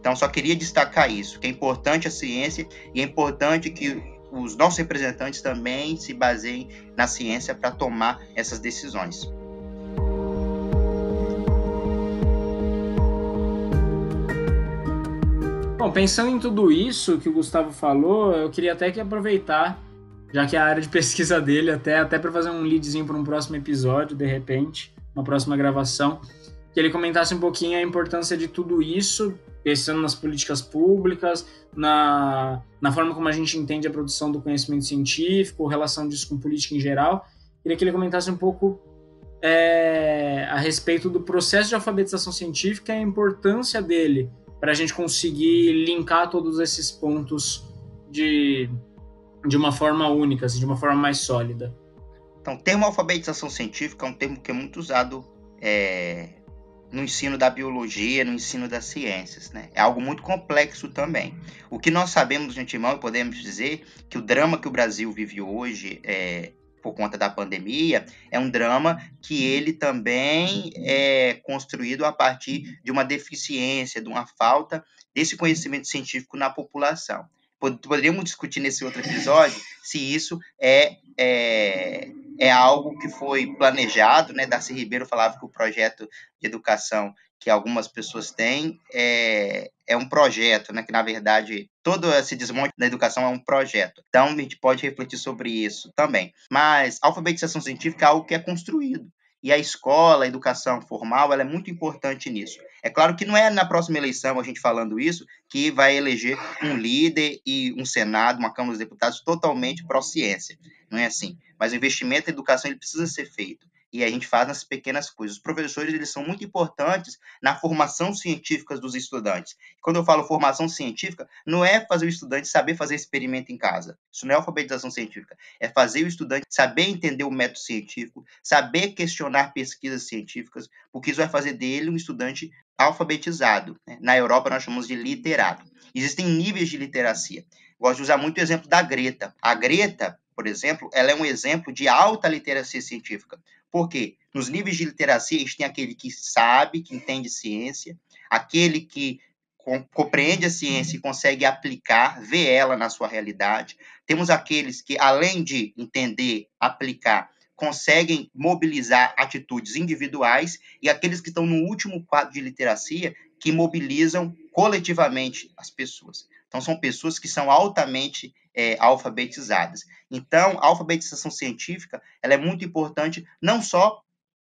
S2: Então, só queria destacar isso, que é importante a ciência e é importante que os nossos representantes também se baseiem na ciência para tomar essas decisões.
S1: Bom, pensando em tudo isso que o Gustavo falou, eu queria até que aproveitar, já que é a área de pesquisa dele, até, até para fazer um leadzinho para um próximo episódio, de repente, uma próxima gravação que ele comentasse um pouquinho a importância de tudo isso, pensando nas políticas públicas, na, na forma como a gente entende a produção do conhecimento científico, relação disso com política em geral. Queria que ele comentasse um pouco é, a respeito do processo de alfabetização científica e a importância dele para a gente conseguir linkar todos esses pontos
S2: de, de uma forma única, assim, de uma forma mais sólida. Então, termo alfabetização científica é um termo que é muito usado é, no ensino da biologia, no ensino das ciências. Né? É algo muito complexo também. O que nós sabemos de antemão e podemos dizer que o drama que o Brasil vive hoje é, por conta da pandemia, é um drama que ele também é construído a partir de uma deficiência, de uma falta desse conhecimento científico na população. Poderíamos discutir nesse outro episódio se isso é, é é algo que foi planejado, né? Darcy Ribeiro falava que o projeto de educação que algumas pessoas têm é, é um projeto, né? Que na verdade todo esse desmonte da educação é um projeto. Então a gente pode refletir sobre isso também. Mas alfabetização científica é algo que é construído e a escola, a educação formal, ela é muito importante nisso. É claro que não é na próxima eleição, a gente falando isso, que vai eleger um líder e um Senado, uma Câmara dos Deputados totalmente pró-ciência. Não é assim. Mas o investimento em educação ele precisa ser feito e a gente faz nas pequenas coisas. Os professores eles são muito importantes na formação científica dos estudantes. Quando eu falo formação científica, não é fazer o estudante saber fazer experimento em casa. Isso não é alfabetização científica. É fazer o estudante saber entender o método científico, saber questionar pesquisas científicas, porque isso vai fazer dele um estudante alfabetizado. Né? Na Europa nós chamamos de literato. Existem níveis de literacia. Gosto de usar muito o exemplo da Greta. A Greta, por exemplo, ela é um exemplo de alta literacia científica. Porque nos níveis de literacia, a gente tem aquele que sabe, que entende ciência, aquele que compreende a ciência e consegue aplicar, ver ela na sua realidade. Temos aqueles que, além de entender, aplicar, conseguem mobilizar atitudes individuais e aqueles que estão no último quadro de literacia que mobilizam coletivamente as pessoas. Então, são pessoas que são altamente é, alfabetizadas. Então, a alfabetização científica ela é muito importante não só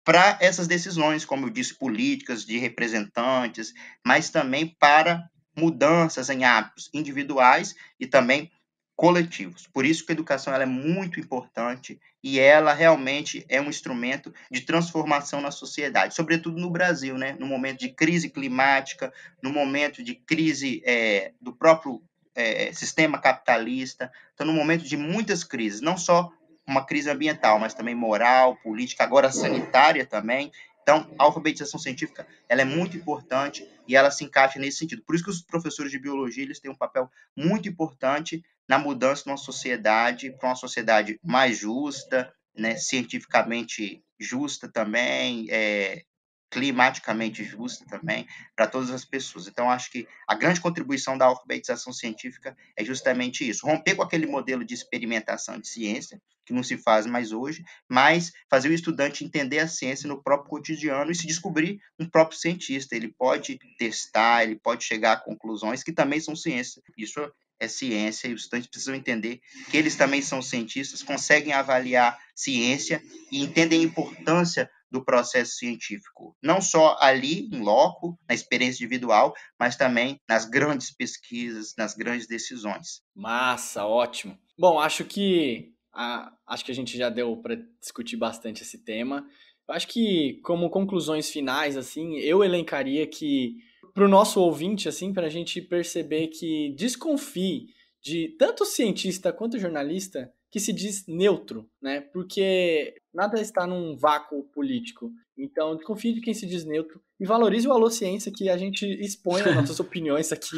S2: para essas decisões, como eu disse, políticas, de representantes, mas também para mudanças em hábitos individuais e também coletivos. Por isso que a educação ela é muito importante e ela realmente é um instrumento de transformação na sociedade, sobretudo no Brasil, né? no momento de crise climática, no momento de crise é, do próprio é, sistema capitalista, então no momento de muitas crises, não só uma crise ambiental, mas também moral, política, agora sanitária também. Então, a alfabetização científica ela é muito importante e ela se encaixa nesse sentido. Por isso que os professores de biologia eles têm um papel muito importante na mudança de uma sociedade para uma sociedade mais justa, né, cientificamente justa também, é, climaticamente justa também para todas as pessoas. Então, acho que a grande contribuição da alfabetização científica é justamente isso: romper com aquele modelo de experimentação de ciência, que não se faz mais hoje, mas fazer o estudante entender a ciência no próprio cotidiano e se descobrir um próprio cientista. Ele pode testar, ele pode chegar a conclusões que também são ciência. Isso é ciência e os estudantes precisam entender que eles também são cientistas, conseguem avaliar ciência e entendem a importância do processo científico, não só ali em loco, na experiência individual, mas também nas grandes pesquisas, nas grandes decisões.
S3: Massa, ótimo. Bom, acho que a, acho que a gente já deu para discutir bastante esse tema. acho que como conclusões finais assim, eu elencaria que para o nosso ouvinte, assim, para a gente perceber que desconfie de tanto cientista quanto jornalista que se diz neutro, né? Porque nada está num vácuo político. Então, desconfie de quem se diz neutro e valorize o Alô Ciência que a gente expõe as nossas opiniões aqui,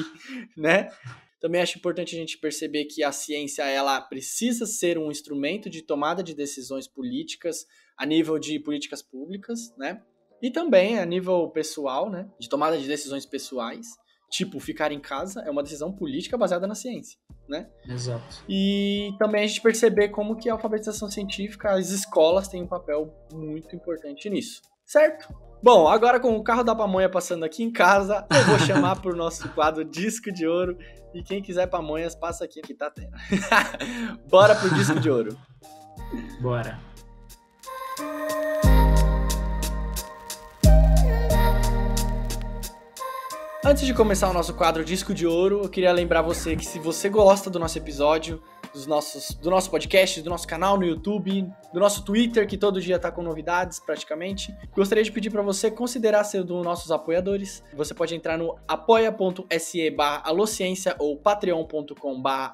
S3: né? Também acho importante a gente perceber que a ciência ela precisa ser um instrumento de tomada de decisões políticas a nível de políticas públicas, né? E também a nível pessoal, né? De tomada de decisões pessoais. Tipo, ficar em casa é uma decisão política baseada na ciência, né? Exato. E também a gente perceber como que a alfabetização científica, as escolas têm um papel muito importante nisso, certo? Bom, agora com o carro da pamonha passando aqui em casa, eu vou chamar para o nosso quadro Disco de Ouro. E quem quiser pamonhas, passa aqui que tá tendo. Bora pro Disco de Ouro. Bora. Antes de começar o nosso quadro Disco de Ouro, eu queria lembrar você que se você gosta do nosso episódio, dos nossos, do nosso podcast, do nosso canal no YouTube, do nosso Twitter, que todo dia está com novidades praticamente. Gostaria de pedir para você considerar ser um dos nossos apoiadores. Você pode entrar no apoia.se barra ou patreon.com barra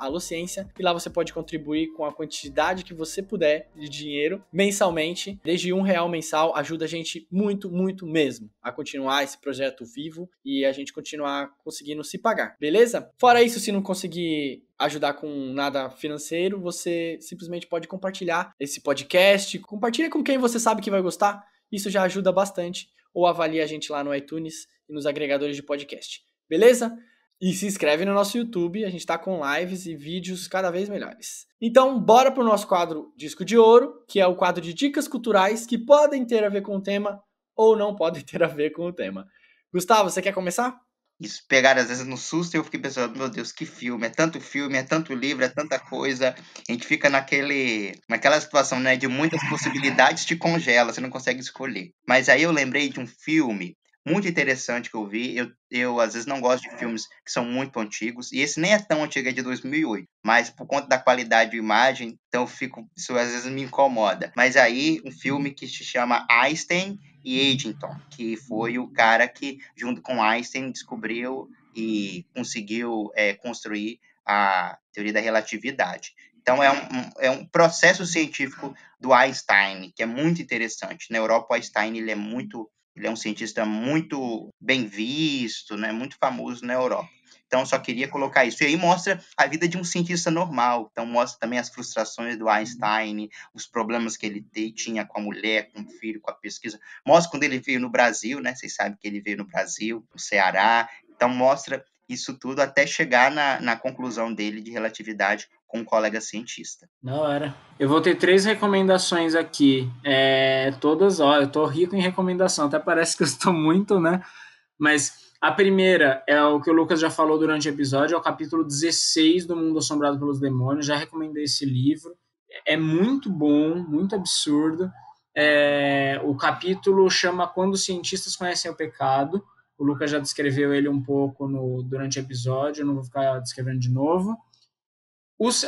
S3: e lá você pode contribuir com a quantidade que você puder de dinheiro mensalmente. Desde um real mensal ajuda a gente muito, muito mesmo a continuar esse projeto vivo e a gente continuar conseguindo se pagar, beleza? Fora isso, se não conseguir ajudar com nada financeiro, você simplesmente pode compartilhar esse podcast. Compartilha com quem você sabe que vai gostar. Isso já ajuda bastante. Ou avalie a gente lá no iTunes e nos agregadores de podcast. Beleza? E se inscreve no nosso YouTube, a gente está com lives e vídeos cada vez melhores. Então, bora pro nosso quadro Disco de Ouro, que é o quadro de dicas culturais que podem ter a ver com o tema ou não podem ter a ver com o tema.
S2: Gustavo, você quer começar? Isso pegaram às vezes no susto e eu fiquei pensando, meu Deus, que filme, é tanto filme, é tanto livro, é tanta coisa. A gente fica naquele, naquela situação, né, de muitas possibilidades te congela, você não consegue escolher. Mas aí eu lembrei de um filme muito interessante que eu vi. Eu, eu às vezes não gosto de filmes que são muito antigos, e esse nem é tão antigo, é de 2008, mas por conta da qualidade de imagem, então eu fico, isso às vezes me incomoda. Mas aí, um filme que se chama Einstein e Eddington, que foi o cara que, junto com Einstein, descobriu e conseguiu é, construir a teoria da relatividade. Então, é um, é um processo científico do Einstein, que é muito interessante. Na Europa, o Einstein ele é muito ele é um cientista muito bem visto, né? muito famoso na Europa. Então, só queria colocar isso. E aí mostra a vida de um cientista normal. Então, mostra também as frustrações do Einstein, os problemas que ele tinha com a mulher, com o filho, com a pesquisa. Mostra quando ele veio no Brasil, né? Vocês sabem que ele veio no Brasil, no Ceará. Então, mostra isso tudo até chegar na, na conclusão dele de relatividade um colega cientista. Da hora. Eu vou ter três recomendações aqui.
S1: É, todas, ó, eu tô rico em recomendação, até parece que eu estou muito, né? Mas a primeira é o que o Lucas já falou durante o episódio, é o capítulo 16 do Mundo Assombrado pelos Demônios. Já recomendei esse livro. É, é muito bom, muito absurdo. É, o capítulo chama Quando os Cientistas Conhecem o Pecado. O Lucas já descreveu ele um pouco no, durante o episódio, eu não vou ficar descrevendo de novo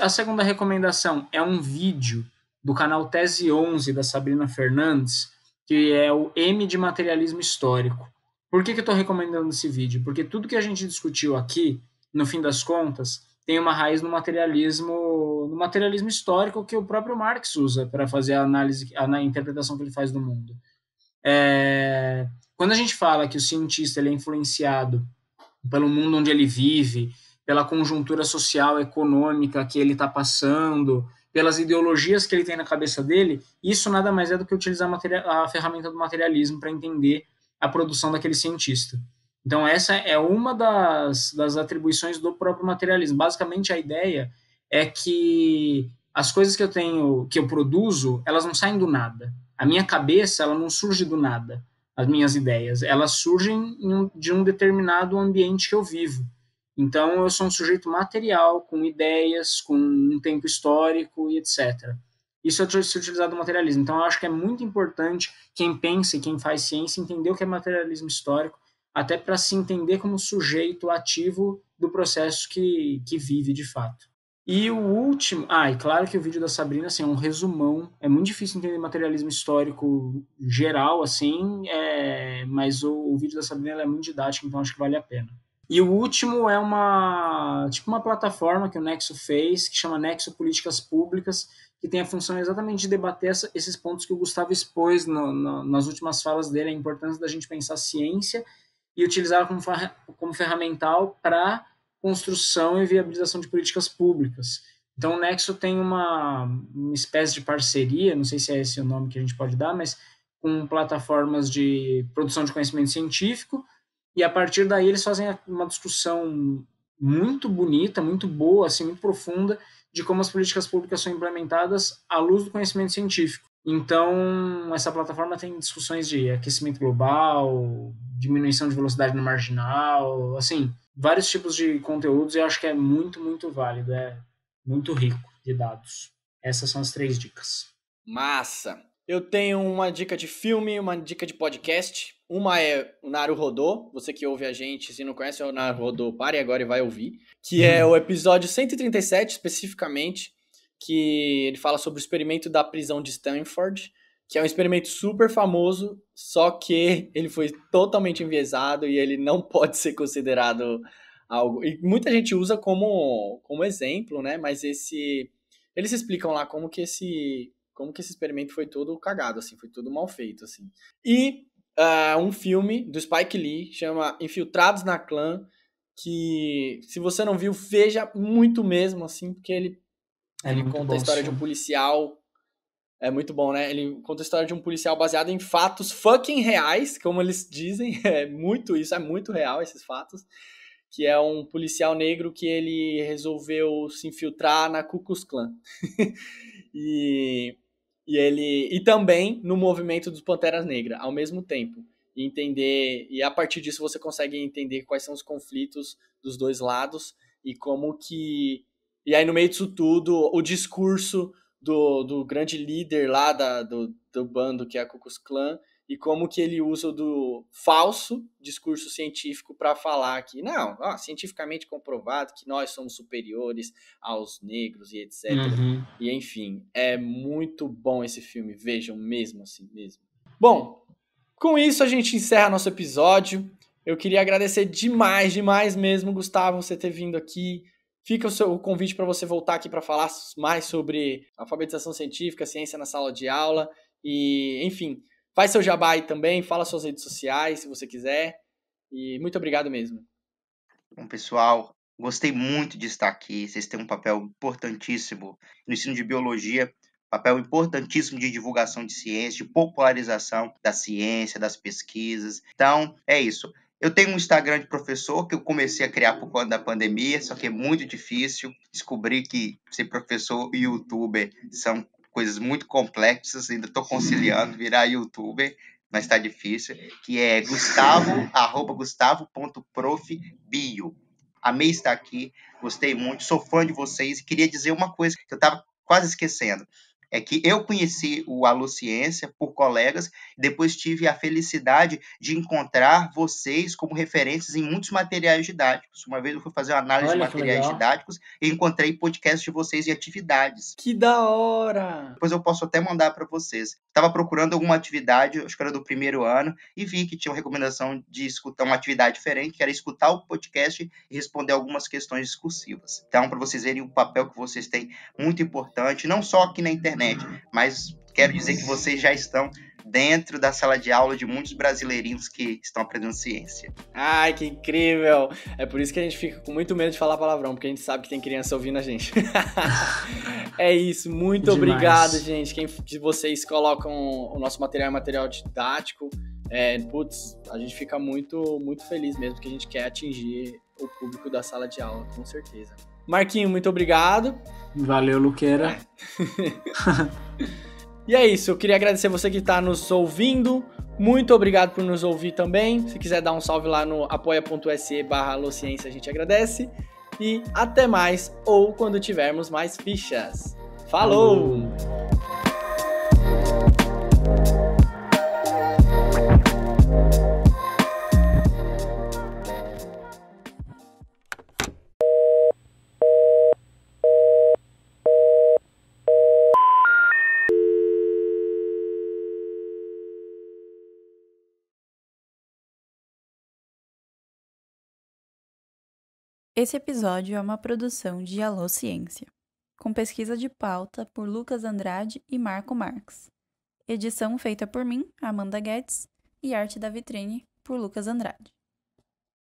S1: a segunda recomendação é um vídeo do canal Tese 11 da Sabrina Fernandes, que é o M de Materialismo Histórico. Por que, que eu estou recomendando esse vídeo? Porque tudo que a gente discutiu aqui, no fim das contas, tem uma raiz no materialismo, no materialismo histórico que o próprio Marx usa para fazer a análise, a, a interpretação que ele faz do mundo. É, quando a gente fala que o cientista ele é influenciado pelo mundo onde ele vive, pela conjuntura social, econômica que ele está passando, pelas ideologias que ele tem na cabeça dele, isso nada mais é do que utilizar a, a ferramenta do materialismo para entender a produção daquele cientista. Então, essa é uma das, das atribuições do próprio materialismo. Basicamente, a ideia é que as coisas que eu tenho, que eu produzo, elas não saem do nada. A minha cabeça, ela não surge do nada, as minhas ideias. Elas surgem de um determinado ambiente que eu vivo. Então, eu sou um sujeito material, com ideias, com um tempo histórico e etc. É isso é utilizado no materialismo. Então, eu acho que é muito importante quem pensa e quem faz ciência entender o que é materialismo histórico, até para se entender como sujeito ativo do processo que, que vive de fato. E o último. Ah, e claro que o vídeo da Sabrina assim, é um resumão. É muito difícil entender materialismo histórico geral, assim, é, mas o, o vídeo da Sabrina é muito didático, então acho que vale a pena. E o último é uma tipo uma plataforma que o Nexo fez, que chama Nexo Políticas Públicas, que tem a função exatamente de debater essa, esses pontos que o Gustavo expôs no, no, nas últimas falas dele, a importância da gente pensar ciência e utilizá-la como, como ferramental para construção e viabilização de políticas públicas. Então, o Nexo tem uma, uma espécie de parceria, não sei se é esse o nome que a gente pode dar, mas com plataformas de produção de conhecimento científico, e a partir daí eles fazem uma discussão muito bonita, muito boa, assim, muito profunda de como as políticas públicas são implementadas à luz do conhecimento científico. Então, essa plataforma tem discussões de aquecimento global, diminuição de velocidade no marginal, assim, vários tipos de conteúdos e eu acho que é muito, muito válido, é muito rico de dados. Essas são as três dicas.
S3: Massa! Eu tenho uma dica de filme, uma dica de podcast uma é o Naru Rodô, você que ouve a gente, se não conhece é o Naru Rodô, pare agora e vai ouvir, que é uhum. o episódio 137 especificamente, que ele fala sobre o experimento da prisão de Stanford, que é um experimento super famoso, só que ele foi totalmente enviesado e ele não pode ser considerado algo. E muita gente usa como, como exemplo, né? Mas esse eles explicam lá como que esse como que esse experimento foi todo cagado, assim, foi tudo mal feito, assim. E uh, um filme do Spike Lee, chama Infiltrados na Clã, que se você não viu, veja muito mesmo, assim, porque ele, é ele conta a história de um policial. É muito bom, né? Ele conta a história de um policial baseado em fatos fucking reais, como eles dizem. É muito isso, é muito real esses fatos. Que é um policial negro que ele resolveu se infiltrar na Ku Klux Klan. e e ele e também no movimento dos Panteras Negras ao mesmo tempo. E entender e a partir disso você consegue entender quais são os conflitos dos dois lados e como que e aí no meio disso tudo o discurso do, do grande líder lá da, do, do bando que é a Ku Klux Klan e como que ele usa do falso discurso científico para falar que não, ó, cientificamente comprovado que nós somos superiores aos negros e etc. Uhum. E enfim, é muito bom esse filme, vejam mesmo assim mesmo. Bom, com isso a gente encerra nosso episódio. Eu queria agradecer demais, demais mesmo, Gustavo, você ter vindo aqui. Fica o seu o convite para você voltar aqui para falar mais sobre alfabetização científica, ciência na sala de aula e, enfim, Faz seu jabá aí também, fala suas redes sociais se você quiser. E
S2: muito obrigado mesmo. Bom, pessoal, gostei muito de estar aqui. Vocês têm um papel importantíssimo no ensino de biologia, papel importantíssimo de divulgação de ciência, de popularização da ciência, das pesquisas. Então, é isso. Eu tenho um Instagram de professor que eu comecei a criar por conta da pandemia, só que é muito difícil descobrir que ser professor e youtuber são coisas muito complexas, ainda estou conciliando, uhum. virar youtuber, mas está difícil, que é gustavo, arroba gustavo.profbio. Amei estar aqui, gostei muito, sou fã de vocês e queria dizer uma coisa que eu estava quase esquecendo. É que eu conheci o Alociência por colegas, depois tive a felicidade de encontrar vocês como referências em muitos materiais didáticos. Uma vez eu fui fazer uma análise Olha, de materiais didáticos e encontrei podcasts de vocês e atividades. Que da hora! Depois eu posso até mandar para vocês. Estava procurando alguma atividade, acho que era do primeiro ano, e vi que tinha uma recomendação de escutar uma atividade diferente, que era escutar o podcast e responder algumas questões discursivas. Então, para vocês verem o papel que vocês têm, muito importante, não só aqui na internet, internet, mas quero dizer que vocês já estão dentro da sala de aula de muitos brasileirinhos que estão aprendendo ciência.
S3: Ai, que incrível! É por isso que a gente fica com muito medo de falar palavrão, porque a gente sabe que tem criança ouvindo a gente. é isso, muito Demais. obrigado, gente. Quem de vocês colocam o nosso material material didático. É, putz, a gente fica muito, muito feliz mesmo que a gente quer atingir o público da sala de aula, com certeza. Marquinho, muito obrigado. Valeu, Luqueira. É. e é isso, eu queria agradecer você que está nos ouvindo. Muito obrigado por nos ouvir também. Se quiser dar um salve lá no apoia.se barra a gente agradece. E até mais, ou quando tivermos mais fichas. Falou!
S2: Esse episódio é uma produção de Alô Ciência, com pesquisa de pauta por Lucas Andrade e Marco Marx. Edição feita por mim, Amanda Guedes, e arte da vitrine por Lucas Andrade.